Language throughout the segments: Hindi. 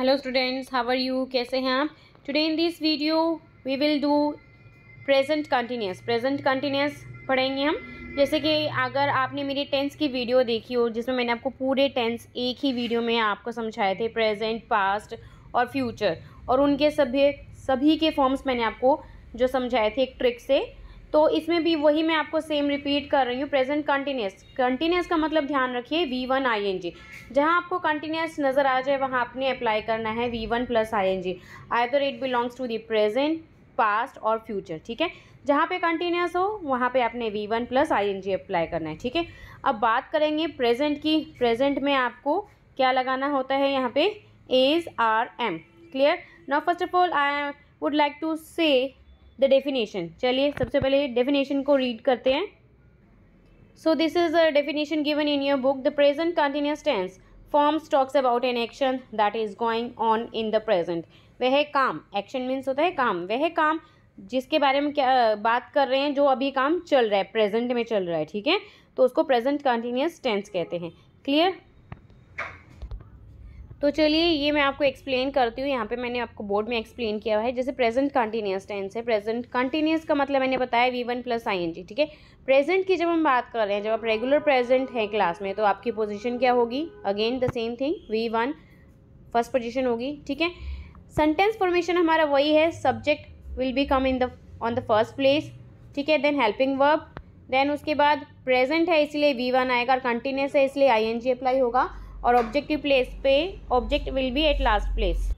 hello students how are you कैसे हैं आप today in this video we will do present continuous present continuous पढ़ेंगे हम जैसे कि अगर आपने मेरी टेंस की वीडियो देखी हो जिसमें मैंने आपको पूरे टेंस एक ही वीडियो में आपको समझाए थे प्रेजेंट पास्ट और फ्यूचर और उनके सभी सभी के फॉर्म्स मैंने आपको जो समझाए थे एक ट्रिक से तो इसमें भी वही मैं आपको सेम रिपीट कर रही हूँ प्रेजेंट कंटिन्यूस कंटिन्यूस का मतलब ध्यान रखिए V one I N G जहाँ आपको कंटिन्यूस नज़र आ जाए वहाँ आपने अप्लाई करना है V one plus I N G either it belongs to the present past और फ्यूचर ठीक है जहाँ पे कंटिन्यूस हो वहाँ पे आपने V one plus I N G apply करना है ठीक है अब बात करेंगे प्रेजेंट की प्रेजेंट में आपको क्या लगाना होता है यहाँ पे is are am clear now first of all I would like to say the definition चलिए सबसे पहले डेफिनेशन को रीड करते हैं so this is a definition given in your book the present continuous tense forms talks about an action that is going on in the present वह काम एक्शन मीन्स होता है काम वह काम जिसके बारे में क्या बात कर रहे हैं जो अभी काम चल रहा है प्रेजेंट में चल रहा है ठीक है तो उसको प्रेजेंट कंटिन्यूस टेंस कहते हैं क्लियर तो चलिए ये मैं आपको एक्सप्लेन करती हूँ यहाँ पे मैंने आपको बोर्ड में एक्सप्लेन किया हुआ है जैसे प्रेजेंट कंटिन्यूस टेंस है प्रेजेंट कंटिन्यूस का मतलब मैंने बताया V one plus I N G ठीक है प्रेजेंट की जब हम बात कर रहे हैं जब आप रेगुलर प्रेजेंट हैं क्लास में तो आपकी पोजिशन क्या होगी again the same thing V one first position होगी ठीक है सेंटेंस फॉर्मेशन हमारा वही है subject will be come in the on the first place ठीक है देन हेल्पिंग वर्ब देन उसके बाद प्रेजेंट है इसलिए वी वन आएगा और कंटिन्यूस है इसलिए आई एन जी अप्लाई होगा और ऑब्जेक्टिव प्लेस पे object will be at last place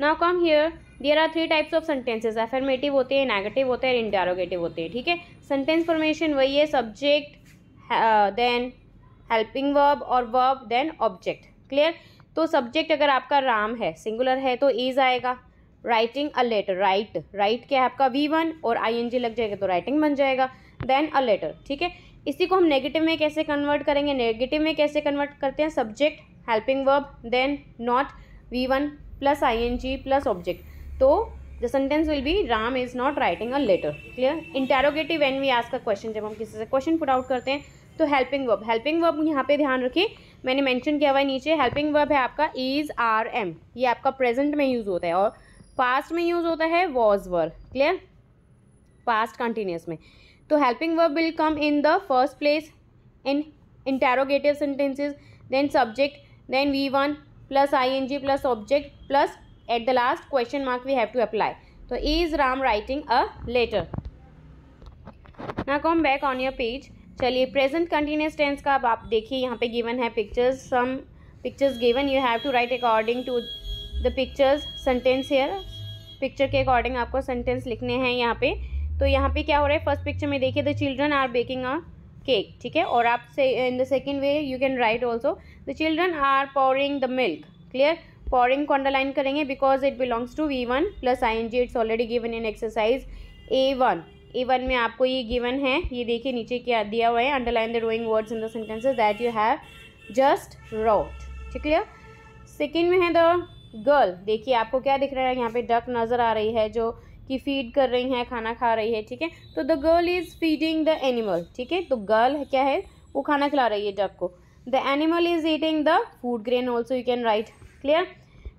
now come here there are three types of sentences affirmative होते हैं नेगेटिव होते हैं और इंटेरोगेटिव होते हैं ठीक है सेंटेंस फॉर्मेशन वही है सब्जेक्ट देन हेल्पिंग वर्ब और वर्ब देन ऑब्जेक्ट क्लियर तो सब्जेक्ट अगर आपका राम है सिंगुलर है तो इज आएगा writing a letter right right क्या है आपका वी वन और आई एन जी लग जाएगा तो राइटिंग बन जाएगा देन अ लेटर ठीक है इसी को हम नेगेटिव में कैसे कन्वर्ट करेंगे नेगेटिव में कैसे कन्वर्ट करते हैं subject helping verb then not V one plus I N G plus object तो the sentence will be Ram is not writing a letter clear interrogative एन वी आज का क्वेश्चन जब हम किसी से क्वेश्चन पुट आउट करते हैं तो हेल्पिंग वर्ब हेल्पिंग वर्ब यहाँ पे ध्यान रखिए मैंने मैंशन किया हुआ है नीचे हेल्पिंग वर्ब है आपका इज आर एम ये आपका प्रेजेंट में यूज़ होता है और पास्ट में यूज़ होता है was were clear past continuous में तो helping verb will come in the first place in interrogative sentences then subject then V one plus I N G plus object plus at the last question mark we have to apply तो is Ram writing a letter ना come back on your page चलिए प्रेजेंट कंटिन्यूस टेंस का अब आप देखिए यहाँ पे गिवन है pictures some pictures given you have to write according to the pictures sentence here picture के अकॉर्डिंग आपको सेंटेंस लिखने हैं यहाँ पे तो यहाँ पे क्या हो रहा है फर्स्ट पिक्चर में देखिए the children are baking a cake ठीक है और आप से in the second way you can write also the children are pouring the milk clear pouring को अंडरलाइन करेंगे because it belongs to V one plus I N G it's already given in exercise A one A one में आपको ये गिवन है ये देखिए नीचे क्या दिया हुआ है underline the rowing words in the sentences that you have just wrote ठीक क्लियर सेकेंड में है द गर्ल देखिए आपको क्या दिख रहा है यहाँ पे डक नज़र आ रही है जो कि फीड कर रही हैं खाना खा रही है ठीक है तो the girl is feeding the animal ठीक है तो गर्ल क्या है वो खाना खिला रही है डक को the animal is eating the food grain also you can write clear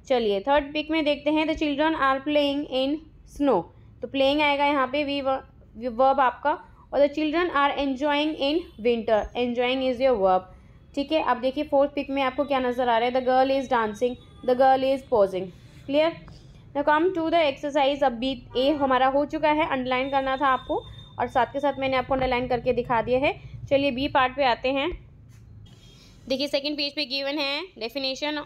चलिए थर्ड पिक में देखते हैं the children are playing in snow तो प्लेइंग आएगा यहाँ पे वी वर्ब आपका और the children are enjoying in winter enjoying is your verb ठीक है अब देखिए फोर्थ पिक में आपको क्या नज़र आ रहा है the girl is dancing the girl is posing clear ना कम टू द एक्सरसाइज अब बी ए हमारा हो चुका है अंडरलाइन करना था आपको और साथ के साथ मैंने आपको अंडरलाइन करके दिखा दिया है चलिए बी पार्ट पे आते हैं देखिए सेकंड पेज पे गिवन है definition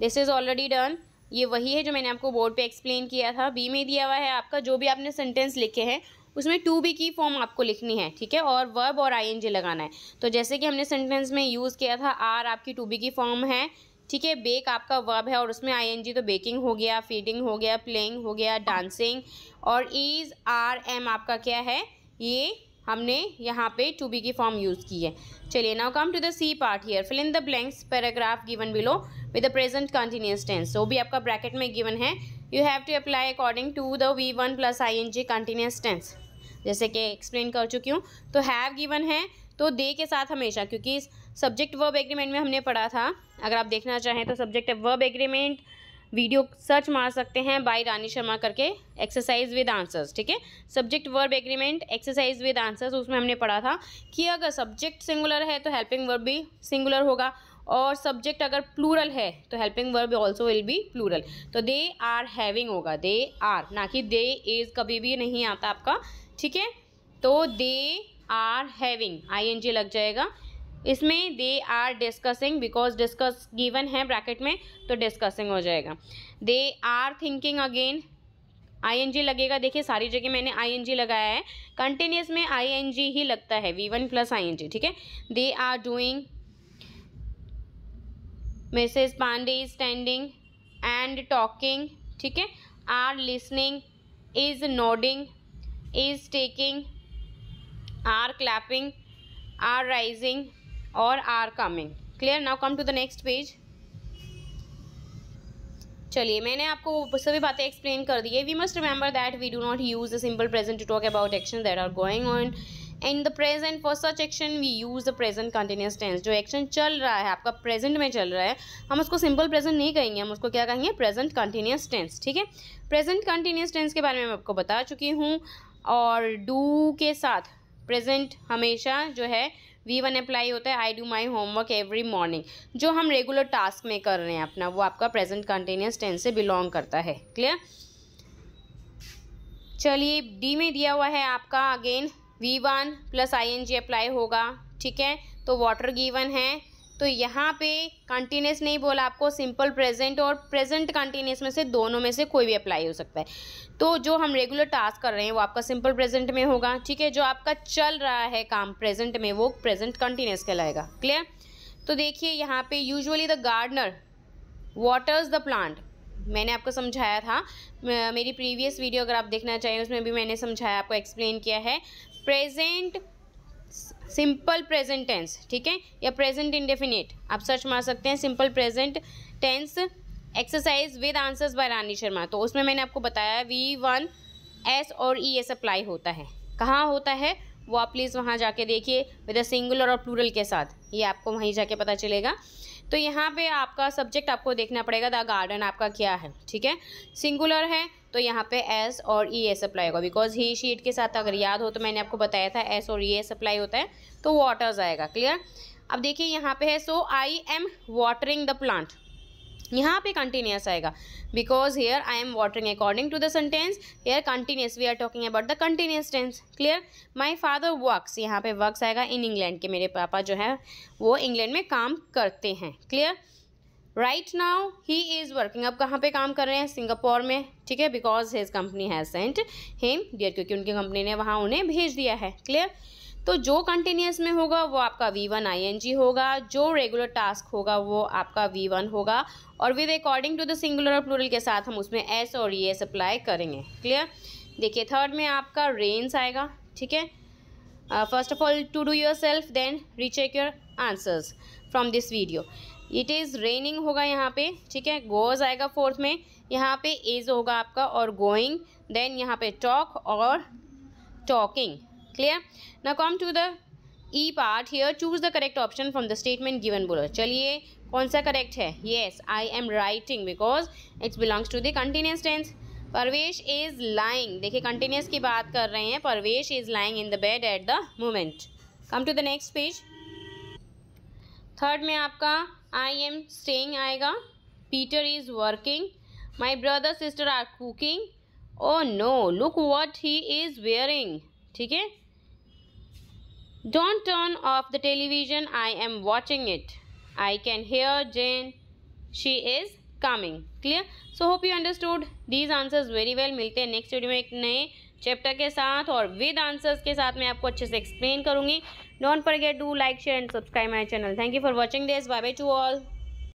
this is already done ये वही है जो मैंने आपको बोर्ड पे एक्सप्लेन किया था बी में दिया हुआ है आपका जो भी आपने सेंटेंस लिखे हैं उसमें टू बी की फॉर्म आपको लिखनी है ठीक है और वर्ब और आई लगाना है तो जैसे कि हमने सेंटेंस में यूज़ किया था आर आपकी टू बी की फॉर्म है ठीक है बेक आपका वर्ब है और उसमें आईएनजी तो बेकिंग हो गया फीडिंग हो गया प्लेइंग हो गया डांसिंग और इज़ आर एम आपका क्या है ये हमने यहाँ पे टू बी की फॉर्म यूज़ की है चलिए now come to the C part here fill in the blanks paragraph given below with the present continuous tense वो भी आपका ब्रैकेट में गिवन है you have to apply according to the V one plus I N G continuous tense जैसे कि एक्सप्लेन कर चुकी हूँ तो हैव गिवन है तो दे के साथ हमेशा क्योंकि सब्जेक्ट वर्ब एग्रीमेंट में हमने पढ़ा था अगर आप देखना चाहें तो subject verb agreement video search मार सकते हैं बाय रानी शर्मा करके एक्सरसाइज विद आंसर्स ठीक है subject verb agreement exercise with answers उसमें हमने पढ़ा था कि अगर सब्जेक्ट सिंगुलर है तो हेल्पिंग वर्ब भी सिंगुलर होगा और सब्जेक्ट अगर प्लूरल है तो helping verb also will be plural तो दे आर हैविंग होगा दे आर ना कि दे इज कभी भी नहीं आता आपका ठीक है तो they are having I N G लग जाएगा इसमें they are discussing because discuss given है ब्रैकेट में तो डिस्कसिंग हो जाएगा they are thinking again G लगेगा देखिए सारी जगह मैंने जी लगाया है कंटिन्यूस में जी ही लगता है वी वन प्लस आई ठीक है they are doing Mrs Pandey is standing and talking ठीक है are listening is nodding is taking are clapping are rising और are coming clear now come to the next page चलिए मैंने आपको सभी बातें एक्सप्लेन कर दी है we must remember that we do not use the simple present to talk about action that are going on in the present for such action we use the present continuous tense जो एक्शन चल रहा है आपका प्रेजेंट में चल रहा है हम उसको सिंपल प्रेजेंट नहीं कहेंगे हम उसको क्या कहेंगे प्रेजेंट कंटिन्यूस टेंस ठीक है प्रेजेंट कंटिन्यूस टेंस के बारे में मैं आपको बता चुकी हूँ और डू के साथ प्रेजेंट हमेशा जो है वी वन अप्लाई होता है I do my homework every morning जो हम रेगुलर टास्क में कर रहे हैं अपना वो आपका प्रेजेंट कंटिन्यूस टेंस से बिलोंग करता है क्लियर चलिए डी में दिया हुआ है आपका again V one plus I N G apply होगा ठीक है तो वाटर गीवन है तो यहाँ पे कंटिन्यूस नहीं बोला आपको सिंपल प्रेजेंट और प्रेजेंट कंटिन्यूस में से दोनों में से कोई भी अप्लाई हो सकता है तो जो हम रेगुलर टास्क कर रहे हैं वो आपका सिंपल प्रेजेंट में होगा ठीक है जो आपका चल रहा है काम प्रेजेंट में वो प्रेजेंट कंटिन्यूस कहलाएगा क्लियर तो देखिए यहाँ पे usually the gardener waters the plant मैंने आपको समझाया था मेरी प्रीवियस वीडियो अगर आप देखना चाहें उसमें भी मैंने समझाया आपको एक्सप्लेन किया है प्रेजेंट सिंपल प्रेजेंट टेंस ठीक है या प्रेजेंट इंडेफिनेट आप सर्च मार सकते हैं simple present tense exercise with answers by Rani Sharma तो उसमें मैंने आपको बताया वी वन एस और ई एस अप्लाई होता है कहाँ होता है वो आप प्लीज़ वहाँ जाके देखिए विद अ सिंगुलर और प्लूरल के साथ ये आपको वहीं जाके पता चलेगा तो यहाँ पे आपका सब्जेक्ट आपको देखना पड़ेगा द गार्डन आपका क्या है ठीक है सिंगुलर है तो यहाँ पे एस और ई एस अप्लाई होगा बिकॉज ही शीट के साथ अगर याद हो तो मैंने आपको बताया था एस और ई एस अप्लाई होता है तो वाटर्स आएगा क्लियर अब देखिए यहाँ पे है so I am watering the plant यहाँ पे कंटिन्यूस आएगा because here I am watering according to the sentence here continuous we are talking about the continuous tense clear my father works यहाँ पे वर्क्स आएगा इन इंग्लैंड के मेरे पापा जो है वो इंग्लैंड में काम करते हैं clear right now he is working अब कहाँ पे काम कर रहे हैं सिंगापुर में ठीक है because his company has sent him there क्योंकि उनकी कंपनी ने वहाँ उन्हें भेज दिया है क्लियर तो जो कंटिन्यूस में होगा वो आपका V one I N G होगा जो रेगुलर टास्क होगा वो आपका वी वन होगा और with according to the singular और प्लूरल के साथ हम उसमें एस और ये एस अप्लाई करेंगे क्लियर देखिए थर्ड में आपका रेंस आएगा ठीक है first of all to do yourself then recheck your answers from this video it is raining होगा यहाँ पे ठीक है गोज आएगा फोर्थ में यहाँ पे इज होगा आपका और गोइंग देन यहाँ पे टॉक और टॉकिंग क्लियर ना come to the E part here choose the correct option from the statement given बोलो चलिए कौन सा करेक्ट है yes I am writing because it's belongs to the continuous tense Parvesh is lying देखिए कंटिन्यूस की बात कर रहे हैं Parvesh is lying in the bed at the moment come to the next page third में आपका आई एम स्टेइंग आएगा Peter is working my brother sister are cooking oh no look what he is wearing ठीक है don't turn off the television I am watching it I can hear Jane she is coming clear so hope you understood these answers very well मिलते हैं नेक्स्ट वीडियो में एक नए चैप्टर के साथ और विद आंसर्स के साथ मैं आपको अच्छे से एक्सप्लेन करूँगी don't forget do like share and subscribe my channel thank you for watching this bye bye to all